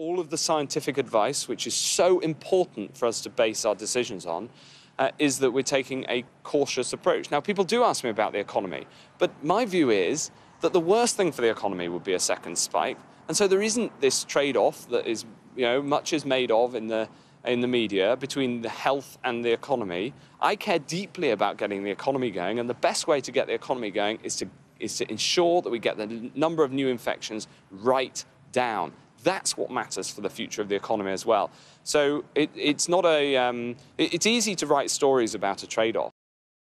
all of the scientific advice, which is so important for us to base our decisions on, uh, is that we're taking a cautious approach. Now, people do ask me about the economy, but my view is that the worst thing for the economy would be a second spike. And so there isn't this trade off that is, you know, much is made of in the in the media between the health and the economy. I care deeply about getting the economy going, and the best way to get the economy going is to is to ensure that we get the number of new infections right down. That's what matters for the future of the economy as well. So it, it's not a, um, it, it's easy to write stories about a trade off.